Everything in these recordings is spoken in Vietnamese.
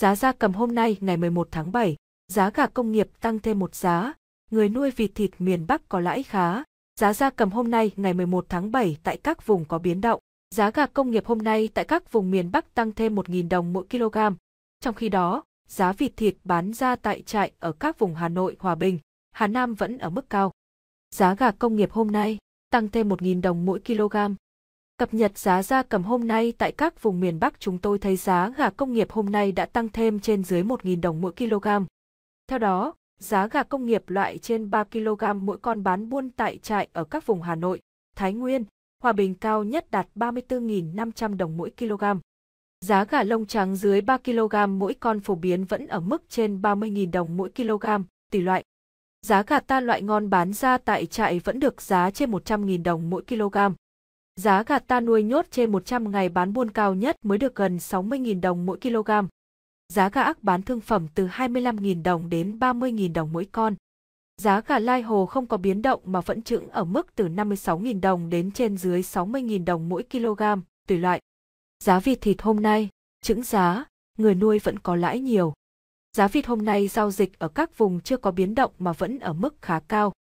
Giá gia cầm hôm nay ngày 11 tháng 7, giá gà công nghiệp tăng thêm một giá, người nuôi vịt thịt miền Bắc có lãi khá. Giá gia cầm hôm nay ngày 11 tháng 7 tại các vùng có biến động. Giá gà công nghiệp hôm nay tại các vùng miền Bắc tăng thêm 1.000 đồng mỗi kg. Trong khi đó, giá vịt thịt bán ra tại trại ở các vùng Hà Nội, Hòa Bình, Hà Nam vẫn ở mức cao. Giá gà công nghiệp hôm nay tăng thêm 1.000 đồng mỗi kg. Cập nhật giá gia cầm hôm nay tại các vùng miền Bắc chúng tôi thấy giá gà công nghiệp hôm nay đã tăng thêm trên dưới 1.000 đồng mỗi kg. Theo đó, giá gà công nghiệp loại trên 3 kg mỗi con bán buôn tại trại ở các vùng Hà Nội, Thái Nguyên, Hòa Bình cao nhất đạt 34.500 đồng mỗi kg. Giá gà lông trắng dưới 3 kg mỗi con phổ biến vẫn ở mức trên 30.000 đồng mỗi kg, tùy loại. Giá gà ta loại ngon bán ra tại trại vẫn được giá trên 100.000 đồng mỗi kg. Giá gà ta nuôi nhốt trên 100 ngày bán buôn cao nhất mới được gần 60.000 đồng mỗi kg. Giá gà ắc bán thương phẩm từ 25.000 đồng đến 30.000 đồng mỗi con. Giá gà lai hồ không có biến động mà vẫn chững ở mức từ 56.000 đồng đến trên dưới 60.000 đồng mỗi kg, tùy loại. Giá vịt thịt hôm nay, chững giá, người nuôi vẫn có lãi nhiều. Giá vịt hôm nay giao dịch ở các vùng chưa có biến động mà vẫn ở mức khá cao.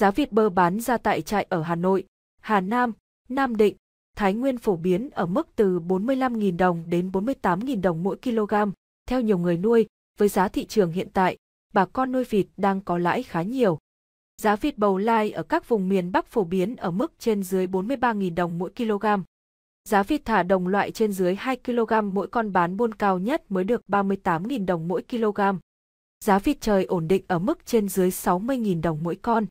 Giá vịt bơ bán ra tại trại ở Hà Nội, Hà Nam, Nam Định, Thái Nguyên phổ biến ở mức từ 45.000 đồng đến 48.000 đồng mỗi kg. Theo nhiều người nuôi, với giá thị trường hiện tại, bà con nuôi vịt đang có lãi khá nhiều. Giá vịt bầu lai ở các vùng miền Bắc phổ biến ở mức trên dưới 43.000 đồng mỗi kg. Giá vịt thả đồng loại trên dưới 2 kg mỗi con bán buôn cao nhất mới được 38.000 đồng mỗi kg. Giá vịt trời ổn định ở mức trên dưới 60.000 đồng mỗi con.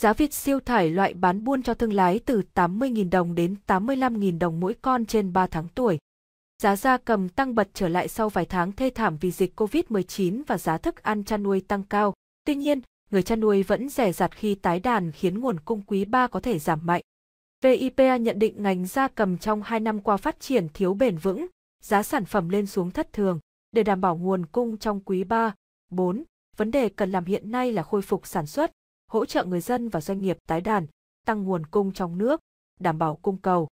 Giá Việt siêu thải loại bán buôn cho thương lái từ 80.000 đồng đến 85.000 đồng mỗi con trên 3 tháng tuổi. Giá da cầm tăng bật trở lại sau vài tháng thê thảm vì dịch COVID-19 và giá thức ăn chăn nuôi tăng cao. Tuy nhiên, người chăn nuôi vẫn rẻ rạt khi tái đàn khiến nguồn cung quý 3 có thể giảm mạnh. VIPA nhận định ngành da cầm trong 2 năm qua phát triển thiếu bền vững, giá sản phẩm lên xuống thất thường. Để đảm bảo nguồn cung trong quý 3, 4, vấn đề cần làm hiện nay là khôi phục sản xuất, hỗ trợ người dân và doanh nghiệp tái đàn, tăng nguồn cung trong nước, đảm bảo cung cầu.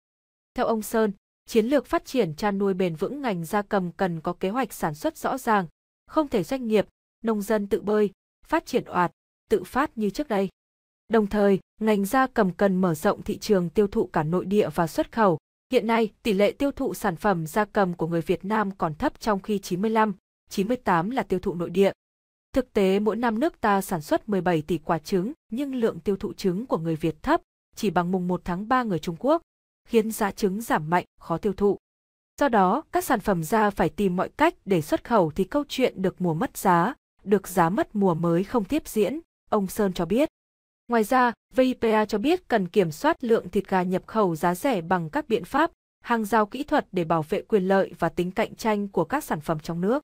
Theo ông Sơn, chiến lược phát triển chăn nuôi bền vững ngành gia cầm cần có kế hoạch sản xuất rõ ràng, không thể doanh nghiệp, nông dân tự bơi, phát triển oạt, tự phát như trước đây. Đồng thời, ngành gia cầm cần mở rộng thị trường tiêu thụ cả nội địa và xuất khẩu. Hiện nay, tỷ lệ tiêu thụ sản phẩm gia cầm của người Việt Nam còn thấp trong khi 95, 98 là tiêu thụ nội địa. Thực tế mỗi năm nước ta sản xuất 17 tỷ quả trứng, nhưng lượng tiêu thụ trứng của người Việt thấp, chỉ bằng mùng 1 tháng 3 người Trung Quốc, khiến giá trứng giảm mạnh, khó tiêu thụ. Do đó, các sản phẩm da phải tìm mọi cách để xuất khẩu thì câu chuyện được mùa mất giá, được giá mất mùa mới không tiếp diễn, ông Sơn cho biết. Ngoài ra, VIPA cho biết cần kiểm soát lượng thịt gà nhập khẩu giá rẻ bằng các biện pháp, hàng rào kỹ thuật để bảo vệ quyền lợi và tính cạnh tranh của các sản phẩm trong nước.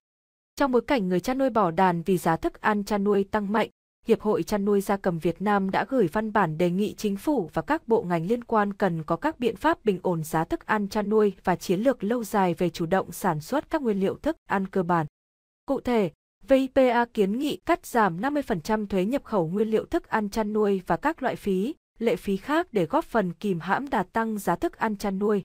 Trong bối cảnh người chăn nuôi bỏ đàn vì giá thức ăn chăn nuôi tăng mạnh, Hiệp hội chăn nuôi gia cầm Việt Nam đã gửi văn bản đề nghị chính phủ và các bộ ngành liên quan cần có các biện pháp bình ổn giá thức ăn chăn nuôi và chiến lược lâu dài về chủ động sản xuất các nguyên liệu thức ăn cơ bản. Cụ thể, VIPA kiến nghị cắt giảm 50% thuế nhập khẩu nguyên liệu thức ăn chăn nuôi và các loại phí, lệ phí khác để góp phần kìm hãm đà tăng giá thức ăn chăn nuôi.